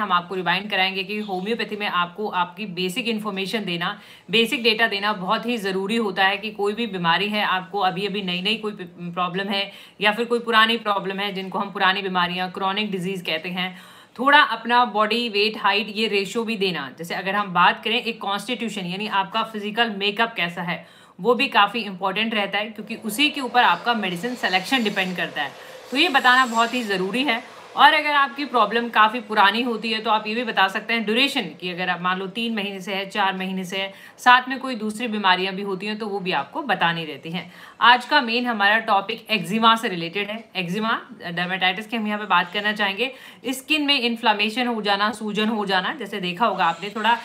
हम आपको रिमाइंड कराएंगे कि होम्योपैथी में आपको आपकी बेसिक इन्फॉर्मेशन देना बेसिक डेटा देना बहुत ही ज़रूरी होता है कि कोई भी बीमारी है आपको अभी अभी नई नई कोई प्रॉब्लम है या फिर कोई पुरानी प्रॉब्लम है जिनको हम पुरानी बीमारियाँ क्रॉनिक डिजीज़ कहते हैं थोड़ा अपना बॉडी वेट हाइट ये रेशियो भी देना जैसे अगर हम बात करें एक कॉन्स्टिट्यूशन यानी आपका फिजिकल मेकअप कैसा है वो भी काफ़ी इंपॉर्टेंट रहता है क्योंकि उसी के ऊपर आपका मेडिसिन सेलेक्शन डिपेंड करता है तो ये बताना बहुत ही ज़रूरी है और अगर आपकी प्रॉब्लम काफ़ी पुरानी होती है तो आप ये भी बता सकते हैं ड्यूरेशन की अगर आप मान लो तीन महीने से है चार महीने से है साथ में कोई दूसरी बीमारियां भी होती हैं तो वो भी आपको बतानी रहती हैं आज का मेन हमारा टॉपिक एक्जिमा से रिलेटेड है एक्जिमा डर्मेटाइटिस की हम यहाँ पर बात करना चाहेंगे स्किन में इन्फ्लामेशन हो जाना सूजन हो जाना जैसे देखा होगा आपने थोड़ा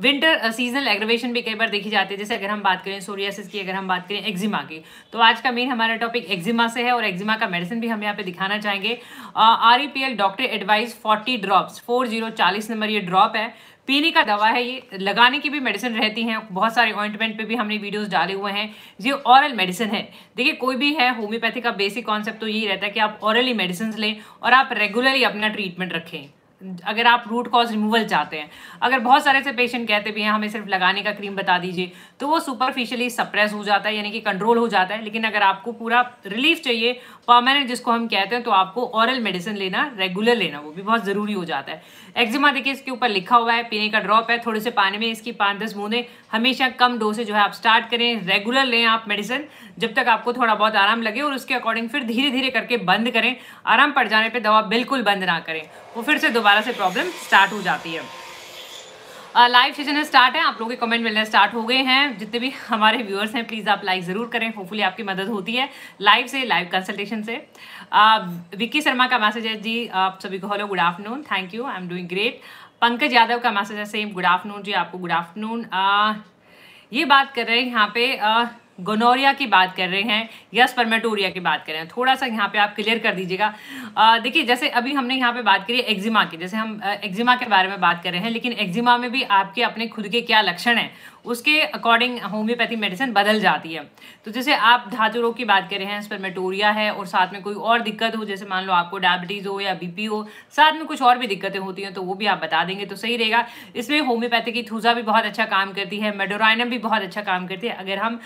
विंटर सीजनल एग्रवेशन भी कई बार देखी जाती है जैसे अगर हम बात करें सोरियासिस की अगर हम बात करें एक्जिमा की तो आज का मेन हमारा टॉपिक एक्जिमा से है और एक्जिमा का मेडिसिन भी हम यहाँ पे दिखाना चाहेंगे R E P L doctor advice forty drops four zero चालीस नंबर ये ड्रॉप है पीने का दवा है ये लगाने की भी मेडिसिन रहती हैं बहुत सारे अपॉइंटमेंट पे भी हमने वीडियोस डाले हुए हैं ये ऑरल मेडिसिन है देखिए कोई भी है होम्योपैथी का बेसिक कॉन्सेप्ट तो यही रहता है कि आप ऑरली मेडिसिन लें और आप रेगुलरली अपना ट्रीटमेंट रखें अगर आप रूट कॉज रिमूवल चाहते हैं अगर बहुत सारे से पेशेंट कहते भी हैं हमें सिर्फ लगाने का क्रीम बता दीजिए तो वो सुपरफिशियली सप्रेस हो जाता है यानी कि कंट्रोल हो जाता है लेकिन अगर आपको पूरा रिलीफ चाहिए परमानेंट जिसको हम कहते हैं तो आपको ऑरल मेडिसिन लेना रेगुलर लेना वो भी बहुत ज़रूरी हो जाता है एक्जिमा देखिए इसके ऊपर लिखा हुआ है पीने का ड्रॉप है थोड़े से पानी में इसकी पाँच दस बूंदें हमेशा कम डोज से जो है आप स्टार्ट करें रेगुलर लें आप मेडिसिन जब तक आपको थोड़ा बहुत आराम लगे और उसके अकॉर्डिंग फिर धीरे धीरे करके बंद करें आराम पड़ जाने पर दवा बिल्कुल बंद ना करें वो फिर से दोबारा से प्रॉब्लम स्टार्ट हो जाती है लाइव सेशन स्टार्ट है आप लोगों के कमेंट मिलने स्टार्ट हो गए हैं जितने भी हमारे व्यूअर्स हैं प्लीज़ आप लाइक ज़रूर करें होपफुली आपकी मदद होती है लाइव से लाइव कंसल्टेशन से विक्की शर्मा का मैसेज है जी आप सभी को hello good afternoon thank you I am doing great Pankaj Yadav का मैसेज है सेम गुड आफ्टरनून जी आपको गुड आफ्टरनून ये बात कर रहे हैं यहाँ पे आ, गोनोरिया की बात कर रहे हैं या स्पर्मेटोरिया की बात कर रहे हैं थोड़ा सा यहाँ पे आप क्लियर कर दीजिएगा देखिए जैसे अभी हमने यहाँ पे बात करी एक्जिमा की जैसे हम एक्जिमा के बारे में बात कर रहे हैं लेकिन एक्जिमा में भी आपके अपने खुद के क्या लक्षण हैं उसके अकॉर्डिंग होम्योपैथी मेडिसिन बदल जाती है तो जैसे आप धातु रोग की बात करें हैं मेटोरिया है और साथ में कोई और दिक्कत हो जैसे मान लो आपको डायबिटीज़ हो या बीपी हो साथ में कुछ और भी दिक्कतें होती हैं तो वो भी आप बता देंगे तो सही रहेगा इसमें होम्योपैथी की थूजा भी बहुत अच्छा काम करती है मेडोराइनम भी बहुत अच्छा काम करती है अगर हम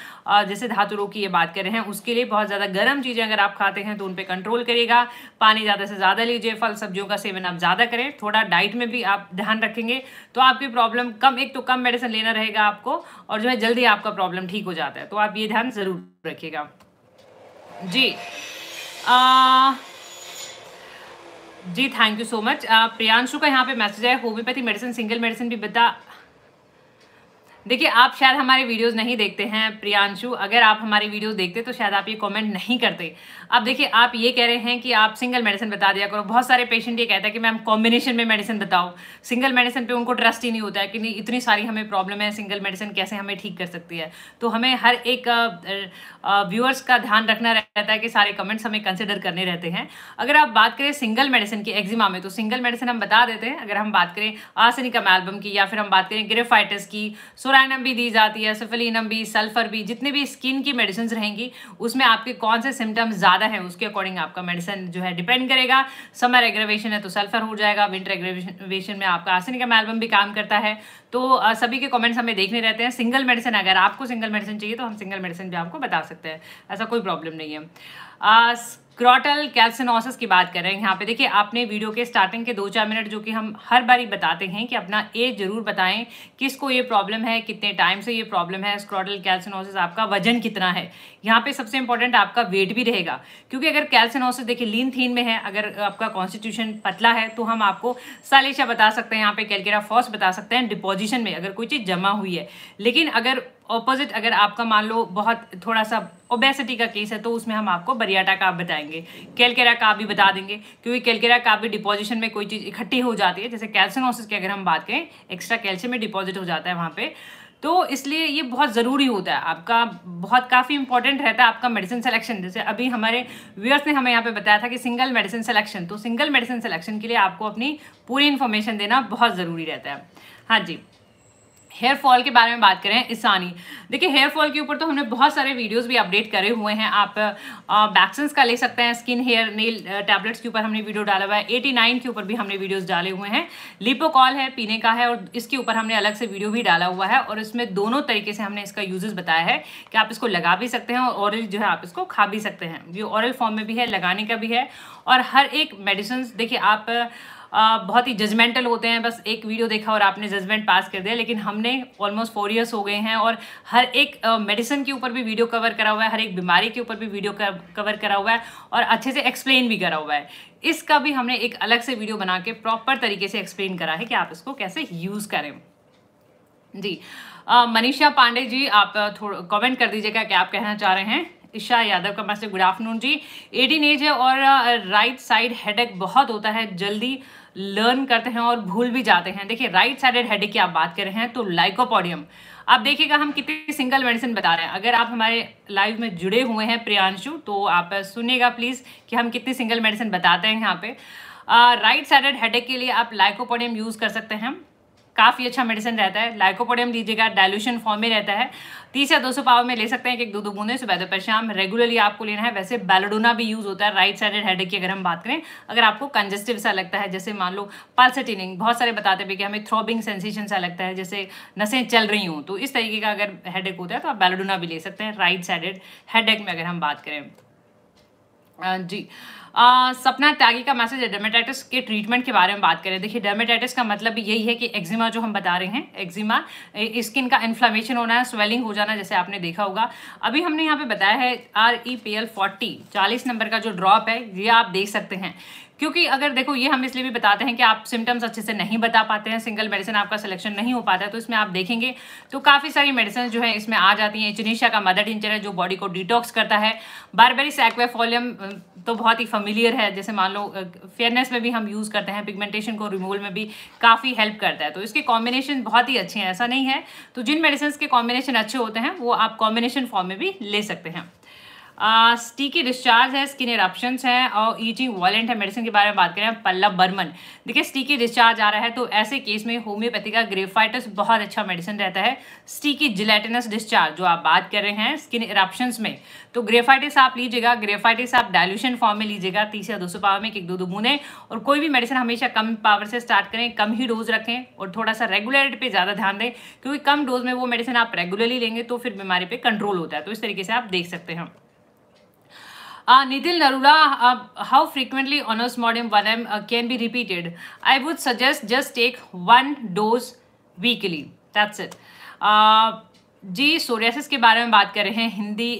जैसे धातु रोग की ये बात कर रहे हैं उसके लिए बहुत ज़्यादा गर्म चीज़ें अगर आप खाते हैं तो उन पर कंट्रोल करेगा पानी ज़्यादा से ज़्यादा लीजिए फल सब्जियों का सेवन आप ज़्यादा करें थोड़ा डाइट में भी आप ध्यान रखेंगे तो आपकी प्रॉब्लम कम एक तो कम मेडिसिन लेना रहेगा आपको आपको और जो है जल्दी आपका प्रॉब्लम ठीक हो जाता है तो आप ये ध्यान ज़रूर रखिएगा जी आ, जी thank you so much Priyanshu का यहाँ पे मैसेज है होम्योपैथी मेडिसिन सिंगल मेडिसिन भी बता देखिए आप शायद हमारे वीडियोस नहीं देखते हैं प्रियांशु अगर आप हमारी वीडियोस देखते तो शायद आप ये कमेंट नहीं करते अब देखिए आप ये कह रहे हैं कि आप सिंगल मेडिसिन बता दिया करो बहुत सारे पेशेंट ये कहते हैं कि मैम कॉम्बिनेशन में मेडिसिन बताओ सिंगल मेडिसिन पे उनको ट्रस्ट ही नहीं होता है कि नहीं इतनी सारी हमें प्रॉब्लम है सिंगल मेडिसिन कैसे हमें ठीक कर सकती है तो हमें हर एक व्यूअर्स का ध्यान रखना रहता है कि सारे कमेंट्स हमें कंसिडर करने रहते हैं अगर आप बात करें सिंगल मेडिसिन की एक्जिमा में तो सिंगल मेडिसिन हम बता देते हैं अगर हम बात करें आसनिकम एल्बम की या फिर हम बात करें ग्रेफाइटिस की सोरा क्लोराइनम भी दी जाती है सफलिनम भी सल्फर भी जितने भी स्किन की मेडिसिन रहेंगी उसमें आपके कौन से सिम्टम्स ज़्यादा हैं उसके अकॉर्डिंग आपका मेडिसिन जो है डिपेंड करेगा समर एग्रेवेशन है तो सल्फर हो जाएगा विंटर एग्रेवेशन में आपका आसनिकम एल्बम भी काम करता है तो आ, सभी के कमेंट्स हमें देखने रहते हैं सिंगल मेडिसिन अगर आपको सिंगल मेडिसिन चाहिए तो हम सिंगल मेडिसिन भी आपको बता सकते हैं ऐसा कोई प्रॉब्लम नहीं है क्रॉटल कैल्सिनोसिस की बात कर रहे हैं यहाँ पे देखिए आपने वीडियो के स्टार्टिंग के दो चार मिनट जो कि हम हर बार ही बताते हैं कि अपना एज जरूर बताएं किसको ये प्रॉब्लम है कितने टाइम से ये प्रॉब्लम है स्क्रॉटल कैल्सिनोसिस आपका वजन कितना है यहाँ पे सबसे इंपॉर्टेंट आपका वेट भी रहेगा क्योंकि अगर कैल्सिनोसिस देखिए लीन थीन में है अगर आपका कॉन्स्टिट्यूशन पतला है तो हम आपको सालेशा बता सकते हैं यहाँ पे कैलकेरा फॉस बता सकते हैं डिपोजिट पोजीशन में अगर कोई चीज़ जमा हुई है लेकिन अगर ऑपोजिट अगर आपका मान लो बहुत थोड़ा सा ओबेसिटी का केस है तो उसमें हम आपको बरियाटा काप बताएंगे कैलकेरा काप भी बता देंगे क्योंकि कैलकेरा काप भी डिपोजिशन में कोई चीज़ इकट्ठी हो जाती है जैसे कैल्सिनोसिस की अगर हम बात करें एक्स्ट्रा कैल्शियम में डिपॉजिट हो जाता है वहाँ पर तो इसलिए ये बहुत ज़रूरी होता है आपका बहुत काफ़ी इंपॉर्टेंट रहता है आपका मेडिसिन सिलेक्शन जैसे अभी हमारे व्यूअर्स ने हमें यहाँ पे बताया था कि सिंगल मेडिसिन सिलेक्शन तो सिंगल मेडिसिन सिलेक्शन के लिए आपको अपनी पूरी इन्फॉर्मेशन देना बहुत ज़रूरी रहता है हाँ जी हेयर फॉल के बारे में बात करें ईसानी देखिए हेयर फॉल के ऊपर तो हमने बहुत सारे वीडियोस भी अपडेट करे हुए हैं आप बैक्सन्स का ले सकते हैं स्किन हेयर नेल टैबलेट्स के ऊपर हमने वीडियो डाला हुआ है एटी नाइन के ऊपर भी हमने वीडियोस डाले हुए हैं लिपोकॉल है पीने का है और इसके ऊपर हमने अलग से वीडियो भी डाला हुआ है और इसमें दोनों तरीके से हमने इसका यूजेस बताया है कि आप इसको लगा भी सकते हैं और ऑरल जो है आप इसको खा भी सकते हैं ये ऑरल फॉर्म में भी है लगाने का भी है और हर एक मेडिसिन देखिए आप बहुत ही जजमेंटल होते हैं बस एक वीडियो देखा और आपने जजमेंट पास कर दिया लेकिन हमने ऑलमोस्ट फोर ईयर्स हो गए हैं और हर एक मेडिसिन के ऊपर भी वीडियो कवर करा हुआ है हर एक बीमारी के ऊपर भी वीडियो कवर करा हुआ है और अच्छे से एक्सप्लेन भी करा हुआ है इसका भी हमने एक अलग से वीडियो बना के प्रॉपर तरीके से एक्सप्लेन करा है कि आप इसको कैसे यूज़ करें जी मनीषा पांडे जी आप थोड़ा कॉमेंट कर दीजिएगा क्या आप कहना चाह रहे हैं ईशा यादव का मैसेज गुड आफ्टरनून जी एटीन एज है और राइट साइड हेडेक बहुत होता है जल्दी लर्न करते हैं और भूल भी जाते हैं देखिए राइट साइडेड हेडेक की आप बात कर रहे हैं तो लाइकोपोडियम आप देखिएगा हम कितनी सिंगल मेडिसिन बता रहे हैं अगर आप हमारे लाइव में जुड़े हुए हैं प्रियांशु तो आप सुनिएगा प्लीज़ कि हम कितनी सिंगल मेडिसिन बताते हैं यहाँ पे राइट साइडेड हेडेक के लिए आप लाइकोपोडियम यूज़ कर सकते हैं काफ़ी अच्छा मेडिसिन रहता है लाइकोपोडियम लीजिएगा डायलूशन फॉर्म में रहता है तीस या दो सौ पावर में ले सकते हैं एक दो दो बूंदे सुबह दोपहर शाम रेगुलरली आपको लेना है वैसे बैलोडोना भी यूज़ होता है राइट साइडेड हेड की अगर हम बात करें अगर आपको कंजेस्टिव सा लगता है जैसे मान लो पालसेटिनिंग बहुत सारे बताते भी कि हमें थ्रॉबिंग सेंसेशन सा लगता है जैसे नसें चल रही हूं तो इस तरीके का अगर हेडेक होता है तो आप बैलोडोना भी ले सकते हैं राइट साइडेड हेड में अगर हम बात करें हाँ जी आ, सपना त्यागी का मैसेज है डर्मेटाइटिस के ट्रीटमेंट के बारे में बात करें देखिए डर्मेटाइटिस का मतलब यही है कि एक्जिमा जो हम बता रहे हैं एक्जिमा स्किन का इन्फ्लामेशन होना है स्वेलिंग हो जाना जैसे आपने देखा होगा अभी हमने यहाँ पे बताया है R E P L forty चालीस नंबर का जो ड्रॉप है ये आप देख सकते हैं क्योंकि अगर देखो ये हम इसलिए भी बताते हैं कि आप सिम्टम्स अच्छे से नहीं बता पाते हैं सिंगल मेडिसिन आपका सिलेक्शन नहीं हो पाता है तो इसमें आप देखेंगे तो काफ़ी सारी मेडिसिन जो है इसमें आ जाती हैं इचनीशा का मदर टिंचर है जो बॉडी को डिटॉक्स करता है बारबेरिस एक्वेफोलियम तो बहुत ही फमिलियर है जैसे मान लो फेयरनेस में भी हम यूज़ करते हैं पिगमेंटेशन को रिमूवल में भी काफ़ी हेल्प करता है तो इसके कॉम्बिनेशन बहुत ही अच्छे हैं ऐसा नहीं है तो जिन मेडिसिन के कॉम्बिनेशन अच्छे होते हैं वो आप कॉम्बिनेशन फॉर्म में भी ले सकते हैं स्टीकी डिस्चार्ज है स्किन इरप्शंस हैं और ईचिंग वॉलेंट है मेडिसिन के बारे में बात करें पल्लव बर्मन देखिए स्टीकी डिस्चार्ज आ रहा है तो ऐसे केस में होम्योपैथी का ग्रेफाइटस बहुत अच्छा मेडिसिन रहता है स्टीकी जिलेटिनस डिस्चार्ज जो आप बात कर रहे हैं स्किन इरप्शंस में तो ग्रेफाइटिस आप लीजिएगा ग्रेफाइटिस आप डायल्यूशन फॉर्म में लीजिएगा तीस या दो सौ पावर में एक दो दो बूंदें और कोई भी मेडिसिन हमेशा कम पावर से स्टार्ट करें कम ही डोज रखें और थोड़ा सा रेगुलर पे ज़्यादा ध्यान दें क्योंकि कम डोज में वो मेडिसिन आप रेगुलरली लेंगे तो फिर बीमारी पे कंट्रोल होता है तो इस तरीके से आप देख सकते हैं Uh, Nitil Narula, uh, how frequently honors modem 1M uh, can be repeated? I would suggest just take one dose weekly. That's it. Uh, जी सोरियासिस के बारे में बात कर रहे हैं हिंदी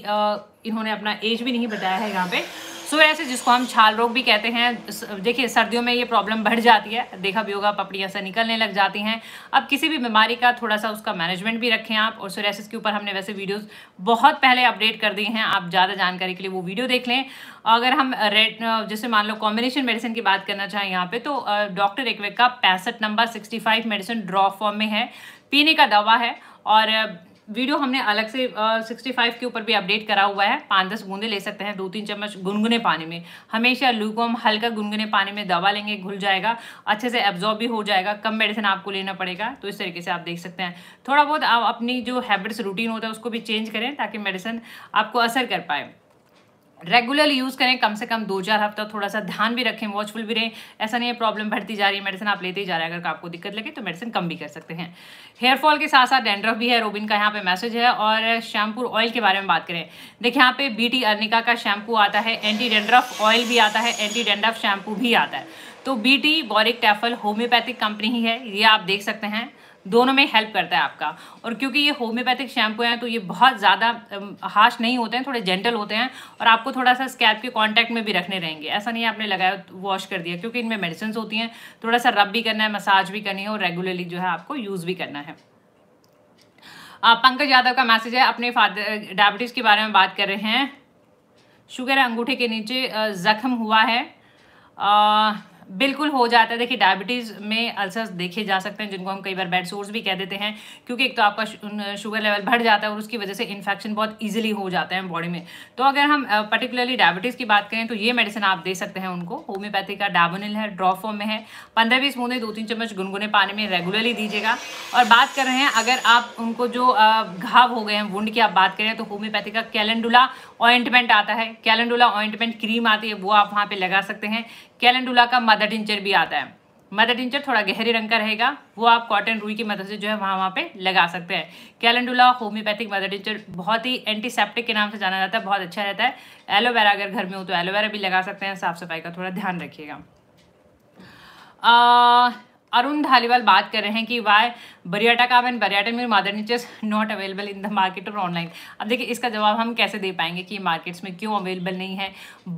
इन्होंने अपना एज भी नहीं बताया है यहाँ पे सोया जिसको हम छाल रोग भी कहते हैं देखिए सर्दियों में ये प्रॉब्लम बढ़ जाती है देखा भी होगा पपड़ियाँ से निकलने लग जाती हैं अब किसी भी बीमारी का थोड़ा सा उसका मैनेजमेंट भी रखें आप और सोरेसिस के ऊपर हमने वैसे वीडियोस बहुत पहले अपडेट कर दिए हैं आप ज़्यादा जानकारी के लिए वो वीडियो देख लें अगर हम रेड जैसे मान लो कॉम्बिनेशन मेडिसिन की बात करना चाहें यहाँ पर तो डॉक्टर एकवेक का पैंसठ number sixty medicine drop form में है पीने का दवा है और वीडियो हमने अलग से सिक्सटी फाइव के ऊपर भी अपडेट करा हुआ है पाँच दस बूंदे ले सकते हैं दो तीन चम्मच गुनगुने पानी में हमेशा लूकोम हल्का गुनगुने पानी में दवा लेंगे घुल जाएगा अच्छे से एब्जॉर्ब भी हो जाएगा कम मेडिसिन आपको लेना पड़ेगा तो इस तरीके से आप देख सकते हैं थोड़ा बहुत आप अपनी जो हैबिट्स रूटीन होता है उसको भी चेंज करें ताकि मेडिसिन आपको असर कर पाए रेगुलर यूज़ करें कम से कम दो चार हफ्ता थोड़ा सा ध्यान भी रखें वॉचफुल भी रहें ऐसा नहीं है प्रॉब्लम बढ़ती जा रही है मेडिसिन आप लेते ही जा रहे हैं अगर आपको दिक्कत लगे तो मेडिसिन कम भी कर सकते हैं हेयर फॉल के साथ साथ डेंड्रफ भी है रोबिन का यहाँ पे मैसेज है और शैम्पू ऑयल के बारे में बात करें देखिए यहाँ पे बी टी अर्निका का शैम्पू आता है एंटी डेंड्रफ ऑयल भी आता है एंटी डेंड्रफ शैम्पू भी आता है तो बी टी बॉरिक टैफल होम्योपैथिक कंपनी ही है ये आप देख सकते हैं दोनों में हेल्प करता है आपका और क्योंकि ये होम्योपैथिक शैम्पू हैं तो ये बहुत ज़्यादा हार्श नहीं होते हैं थोड़े जेंटल होते हैं और आपको थोड़ा सा स्कैल्प के कॉन्टैक्ट में भी रखने रहेंगे ऐसा नहीं आपने लगाया वॉश कर दिया क्योंकि इनमें मेडिसिन होती हैं थोड़ा सा रब भी करना है मसाज भी करनी है और रेगुलरली जो है आपको यूज़ भी करना है पंकज यादव का मैसेज है अपने फादर डायबिटीज़ के बारे में बात कर रहे हैं शुगर अंगूठे के नीचे ज़ख्म हुआ है बिल्कुल हो जाता है देखिए डायबिटीज़ में अल्सर्स देखे जा सकते हैं जिनको हम कई बार बैड सोर्स भी कह देते हैं क्योंकि एक तो आपका शुगर लेवल बढ़ जाता है और उसकी वजह से इन्फेक्शन बहुत ईजिली हो जाता है बॉडी में तो अगर हम पर्टिकुलरली डायबिटीज़ की बात करें तो ये मेडिसिन आप दे सकते हैं उनको होम्योपैथी का डाबोनिल है ड्रॉफॉम में है पंद्रह बीस बूंदे दो तीन चम्मच गुनगुने पानी में रेगुलरली दीजिएगा और बात कर रहे हैं अगर आप उनको जो घाव हो गए हैं वुंड की आप बात करें तो होम्योपैथी का कैलेंडुला ऑइंटमेंट आता है कैलेंडुला ऑइंटमेंट क्रीम आती है वो आप वहाँ पर लगा सकते हैं कैलेंडुला का मदर टिंचर भी आता है मदर टिंचर थोड़ा गहरे रंग का रहेगा वो आप कॉटन रूई की मदद से जो है वहाँ वहाँ पे लगा सकते हैं कैलेंडुला होम्योपैथिक मदर टिंचर बहुत ही एंटीसेप्टिक के नाम से जाना जाता है बहुत अच्छा रहता है एलोवेरा अगर घर में हो तो एलोवेरा भी लगा सकते हैं साफ़ सफाई का थोड़ा ध्यान रखिएगा अरुण धालीवाल बात कर रहे हैं कि वाई बरियाटा काब एंड बरियाटा मिल mother tinctures not available in the market और ऑनलाइन अब देखिए इसका जवाब हम कैसे दे पाएंगे कि मार्केट्स में क्यों अवेलेबल नहीं है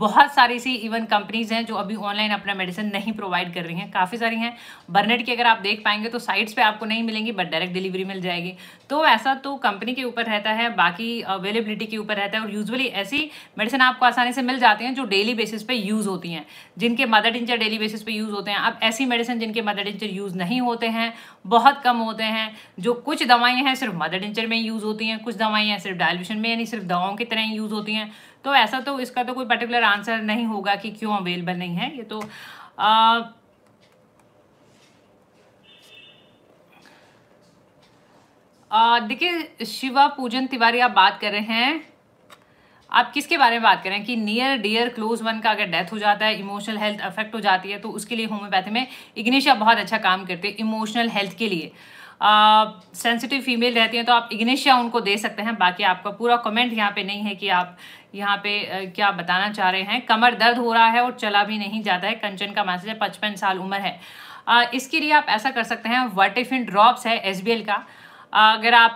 बहुत सारी सी इवन कंपनीज हैं जो अभी ऑनलाइन अपना मेडिसिन नहीं प्रोवाइड कर रही हैं काफ़ी सारी हैं बर्नेट की अगर आप देख पाएंगे तो साइट्स पर आपको नहीं मिलेंगी बट डायरेक्ट डिलीवरी मिल जाएगी तो ऐसा तो कंपनी के ऊपर रहता है बाकी अवेलेबिलिटी के ऊपर रहता है और यूजली ऐसी मेडिसिन आपको आसानी से मिल जाती हैं जो डेली बेसिस पे यूज़ होती हैं जिनके मदर टीचर डेली बेसिस पे यूज़ होते हैं अब ऐसी मेडिसिन जिनके मदर टीचर यूज़ नहीं होते हैं बहुत कम होते हैं जो कुछ दवाइयाँ हैं सिर्फ मदर टिंचर में यूज़ होती हैं कुछ दवाइयाँ सिर्फ डायल्यूशन में यानी सिर्फ दवाओं की तरह यूज़ होती हैं तो ऐसा तो इसका तो कोई पर्टिकुलर आंसर नहीं होगा कि क्यों अवेलेबल नहीं है ये तो आ, देखिए शिवा पूजन तिवारी आप बात कर रहे हैं आप किसके बारे में बात करें कि नियर डियर क्लोज वन का अगर डेथ हो जाता है इमोशनल हेल्थ अफेक्ट हो जाती है तो उसके लिए होम्योपैथी में इग्निशिया बहुत अच्छा काम करते हैं इमोशनल हेल्थ के लिए सेंसिटिव फीमेल रहती हैं तो आप इग्निशिया उनको दे सकते हैं बाकी आपका पूरा कमेंट यहाँ पे नहीं है कि आप यहाँ पे क्या बताना चाह रहे हैं कमर दर्द हो रहा है और चला भी नहीं जाता है कंचन का मैसेज है पचपन साल उम्र है uh, इसके लिए आप ऐसा कर सकते हैं वर्टिफिन ड्रॉप्स है एस का अगर आप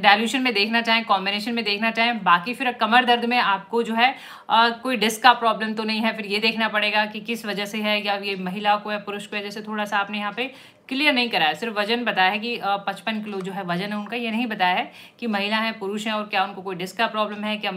डायल्यूशन में देखना चाहें कॉम्बिनेशन में देखना चाहें बाकी फिर कमर दर्द में आपको जो है कोई डिस्क का प्रॉब्लम तो नहीं है फिर ये देखना पड़ेगा कि किस वजह से है या ये महिला को या पुरुष को है जैसे थोड़ा सा आपने यहाँ पे क्लियर नहीं कराया सिर्फ वजन बताया है कि पचपन किलो जो है वजन है उनका ये नहीं बताया है कि महिला है पुरुष हैं और क्या उनको कोई डिस्क का प्रॉब्लम है क्या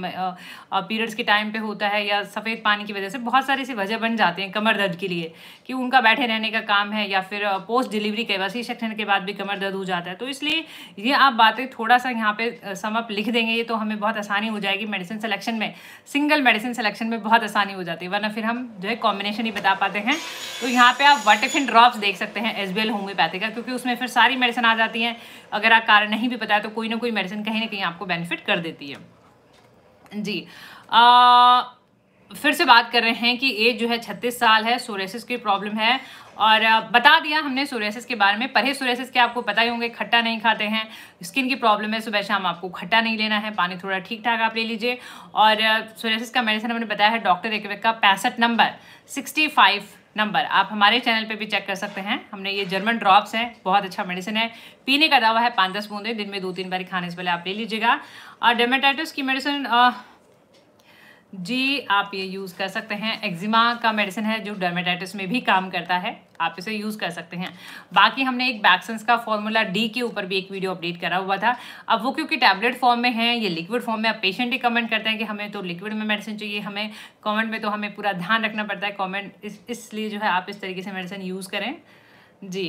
पीरियड्स के टाइम पे होता है या सफ़ेद पानी की वजह से बहुत सारे ऐसी वजह बन जाते हैं कमर दर्द के लिए कि उनका बैठे रहने का काम है या फिर पोस्ट डिलीवरी के सी सेक्शन के बाद भी कमर दर्द हो जाता है तो इसलिए ये आप बातें थोड़ा सा यहाँ पर समअप लिख देंगे ये तो हमें बहुत आसानी हो जाएगी मेडिसिन सेलेक्शन में सिंगल मेडिसिन सेलेक्शन में बहुत आसानी हो जाती है वरना फिर हम जो है कॉम्बिनेशन ही बता पाते हैं तो यहाँ पर आप वाटिफिन ड्रॉप्स देख सकते हैं एस वेल होम होम्योपैथी का क्योंकि उसमें फिर सारी मेडिसिन आ जाती हैं अगर आप कारण नहीं भी है तो कोई ना कोई मेडिसिन कहीं ना कहीं आपको बेनिफिट कर देती है जी आ, फिर से बात कर रहे हैं कि एज जो है छत्तीस साल है सोरेसिस की प्रॉब्लम है और बता दिया हमने सोरेसिस के बारे में परहेज सोरेसिस के आपको पता ही होंगे खट्टा नहीं खाते हैं स्किन की प्रॉब्लम है सुबह शाम आपको खट्टा नहीं लेना है पानी थोड़ा ठीक ठाक आप ले लीजिए और सोरेसिस का मेडिसिन हमने बताया है डॉक्टर एकवेक का पैंसठ नंबर सिक्सटी फाइव नंबर आप हमारे चैनल पे भी चेक कर सकते हैं हमने ये जर्मन ड्रॉप्स हैं बहुत अच्छा मेडिसिन है पीने का दवा है पाँच दस बूंदे दिन में दो तीन बार खाने से पहले आप ले लीजिएगा और डेमेटाइटिस की मेडिसिन जी आप ये यूज़ कर सकते हैं एक्जिमा का मेडिसिन है जो डर्मेटाइटिस में भी काम करता है आप इसे यूज़ कर सकते हैं बाकी हमने एक बैक्सन्स का फॉर्मूला डी के ऊपर भी एक वीडियो अपडेट करा हुआ था अब वो क्योंकि टैबलेट फॉर्म में है ये लिक्विड फॉर्म में आप पेशेंट रिकमेंड करते हैं कि हमें तो लिक्विड में मेडिसिन चाहिए हमें कॉमेंट में तो हमें पूरा ध्यान रखना पड़ता है कॉमेंट इस इसलिए जो है आप इस तरीके से मेडिसिन यूज़ करें जी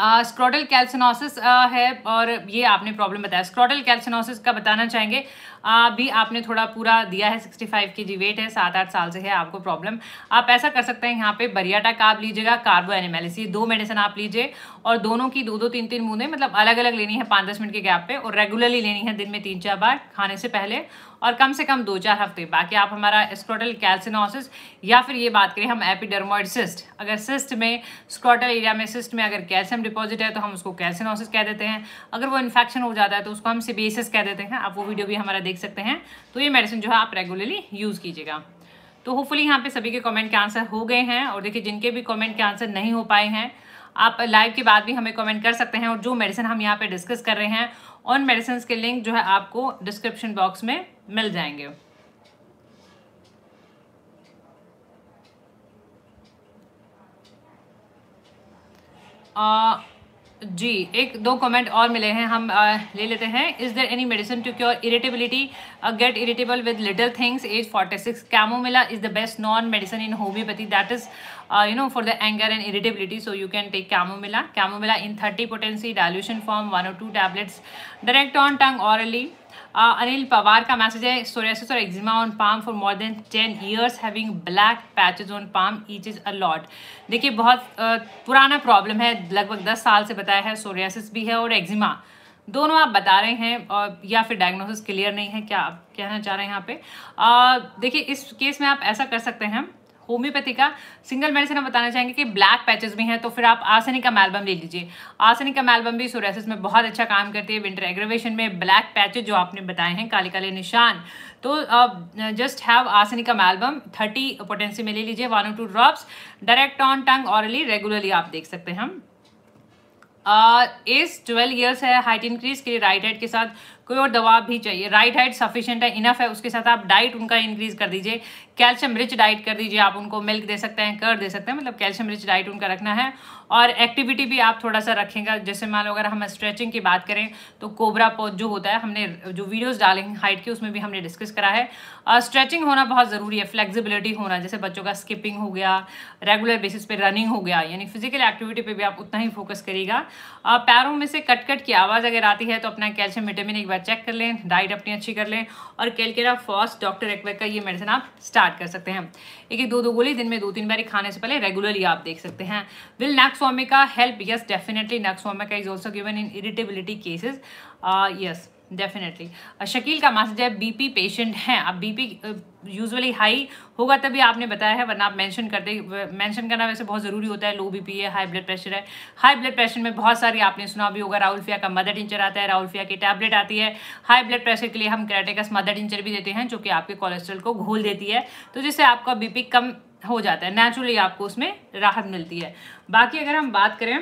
स्क्रोटल कैल्सिनोसिस है और ये आपने प्रॉब्लम बताया स्क्रोटल कैल्सिनोसिस का बताना चाहेंगे uh, आपने थोड़ा पूरा दिया है 65 के जी वेट है सात आठ साल से है आपको प्रॉब्लम आप ऐसा कर सकते हैं यहाँ पे बरियाटा का आप लीजिएगा कार्बो एनिमेलिस ये दो मेडिसिन आप लीजिए और दोनों की दो दो तीन तीन बूंदें मतलब अलग अलग लेनी है पाँच दस मिनट के गैप पे और रेगुलरली लेनी है दिन में तीन चार बार खाने से पहले और कम से कम दो चार हफ्ते बाकी आप हमारा स्क्रोटल कैल्सिनोसिस या फिर ये बात करें हम एपिडर्मोइड सिस्ट अगर सिस्ट में स्क्रोटल एरिया में सिस्ट में अगर कैल्शियम डिपॉजिट है तो हम उसको कैल्सिनोसिस कह देते हैं अगर वो इन्फेक्शन हो जाता है तो उसको हम सिबेसिस कह देते हैं आप वो वीडियो भी हमारा देख सकते हैं तो ये मेडिसिन जो है आप रेगुलरली यूज़ कीजिएगा तो होपफुली यहाँ पे सभी के कमेंट के आंसर हो गए हैं और देखिए जिनके भी कमेंट के आंसर नहीं हो पाए हैं आप लाइव के बाद भी हमें कमेंट कर सकते हैं और जो मेडिसिन हम यहाँ पे डिस्कस कर रहे हैं उन मेडिसिन के लिंक जो है आपको डिस्क्रिप्शन बॉक्स में मिल जाएंगे आ, जी एक दो कमेंट और मिले हैं हम आ, ले लेते हैं is there any medicine to cure irritability get irritable with little things age forty six chamomilla is the best known medicine in homeopathy that is you know for the anger and irritability so you can take chamomilla chamomilla in thirty potency dilution form one और two tablets direct on tongue orally Anil uh, Pawar का message है psoriasis और eczema on palm for more than ten years having black patches on palm itch is a lot देखिए बहुत uh, पुराना problem है लगभग दस साल से बताया है सोरेसिस भी है और एक्जिमा दोनों आप बता रहे हैं और या फिर डायग्नोसिस क्लियर नहीं है क्या आप कहना चाह रहे हैं यहाँ पे uh, देखिए इस केस में आप ऐसा कर सकते हैं होम्योपैथी का सिंगल मेडिसिन हम बताना चाहेंगे कि ब्लैक पैचेस भी हैं तो फिर आप आसनी का मैलबम ले लीजिए आसनी का मैलबम भी सोरेसिस में बहुत अच्छा काम करती है विंटर एग्रोवेशन में ब्लैक पैचेज जो आपने बताए हैं काले काले निशान तो जस्ट हैव आसनी का मैलबम थर्टी पोटेंसी में ले लीजिए वन और two drops direct on tongue orally regularly आप देख सकते हैं हम एज ट्वेल्व ईयर्स है हाइट इंक्रीज के लिए राइट हैड के साथ कोई और दवा भी चाहिए राइट हैड सफिशिएंट है इनफ है उसके साथ आप डाइट उनका इंक्रीज कर दीजिए कैल्शियम रिच डाइट कर दीजिए आप उनको मिल्क दे सकते हैं कर दे सकते हैं मतलब कैल्शियम रिच डाइट उनका रखना है और एक्टिविटी भी आप थोड़ा सा रखेंगे जैसे मान लो अगर हम स्ट्रेचिंग की बात करें तो कोबरा पोज जो होता है हमने जो वीडियोस डाले हैं हाइट के उसमें भी हमने डिस्कस करा है स्ट्रेचिंग होना बहुत ज़रूरी है फ्लेक्सिबिलिटी होना जैसे बच्चों का स्किपिंग हो गया रेगुलर बेसिस पे रनिंग हो गया यानी फिजिकल एक्टिविटी पे भी आप उतना ही फोकस करिएगा पैरों में से कट कट की आवाज़ अगर आती है तो अपना कैल्शियम विटामिन एक बार चेक कर लें डाइट अपनी अच्छी कर लें और कैलकेरा फॉस्ट डॉक्टर एक्वेक का ये मेडिसिन आप स्टार्ट स्टार्ट कर सकते हैं एक एक दो दो गोली दिन में दो तीन बारी खाने से पहले रेगुलरली आप देख सकते हैं will nux vomica help yes definitely nux vomica is also given in irritability cases yes definitely Shakeel uh, का मैसेज जब बीपी पेशेंट हैं आप बीपी यूजुअली हाई होगा तभी आपने बताया है वरना आप मेंशन करते मेंशन करना वैसे बहुत ज़रूरी होता है लो बीपी है हाई ब्लड प्रेशर है हाई ब्लड प्रेशर में बहुत सारी आपने सुना भी होगा राहुलफिया का मदर टिंचर आता है राहुलफिया की टैबलेट आती है हाई ब्लड प्रेशर के लिए हम क्रेटेकस मदर टिंचर भी देते हैं जो कि आपके कोलेस्ट्रॉल को घोल देती है तो जिससे आपका बीपी कम हो जाता है नेचुरली आपको उसमें राहत मिलती है बाकी अगर हम बात करें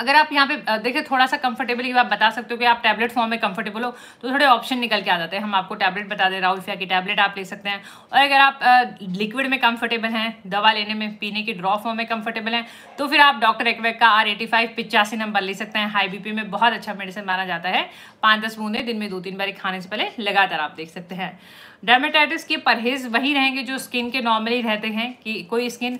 अगर आप यहाँ पे देखिए थोड़ा सा कंफर्टेबल आप बता सकते हो कि आप टैबलेट फॉर्म में कंफर्टेबल हो तो थोड़े ऑप्शन निकल के आ जाते हैं हम आपको टैबलेट बता दे राहुल फिया की टैबलेट आप ले सकते हैं और अगर आप लिक्विड में कंफर्टेबल हैं दवा लेने में पीने की ड्रॉ फॉर्म में कंफर्टेबल हैं तो फिर आप डॉक्टर एक्वेक का आर एटी फाइव पिचासी नंबर ले सकते हैं हाई बी में बहुत अच्छा मेडिसिन माना जाता है पाँच दस बूंदे दिन में दो तीन बार खाने से पहले लगातार आप देख सकते हैं डर्मेटाइटिस के परहेज वही रहेंगे जो स्किन के नॉर्मली रहते हैं कि कोई स्किन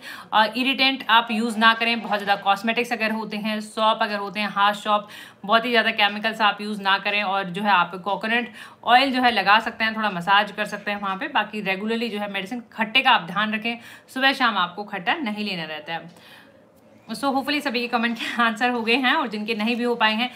इरिटेंट आप यूज़ ना करें बहुत ज़्यादा कॉस्मेटिक्स अगर होते हैं सॉप अगर होते हैं हाथ सॉप बहुत ही ज़्यादा केमिकल्स आप यूज़ ना करें और जो है आप कोकोनट ऑयल जो है लगा सकते हैं थोड़ा मसाज कर सकते हैं वहाँ पर बाकी रेगुलरली जो है मेडिसिन खट्टे का आप ध्यान रखें सुबह शाम आपको खट्टा नहीं लेना रहता है सो होपफुली सभी के कमेंट के आंसर हो गए हैं और जिनके नहीं भी हो पाए हैं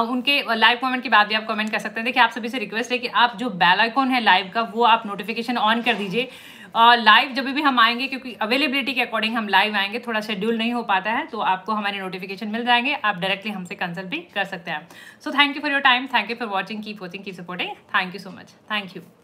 उनके लाइव कमेंट के बाद भी आप कमेंट कर सकते हैं देखिए आप सभी से रिक्वेस्ट है कि आप जो बेल आइकॉन है लाइव का वो आप नोटिफिकेशन ऑन कर दीजिए लाइव जब भी हम आएंगे क्योंकि अवेलेबिलिटी के अकॉर्डिंग हम लाइव आएंगे थोड़ा शेड्यूल नहीं हो पाता है तो आपको हमारे नोटिफिकेशन मिल जाएंगे आप डायरेक्टली हमसे कंसल्ट भी कर सकते हैं so thank you for your time thank you for watching keep watching keep supporting thank you so much thank you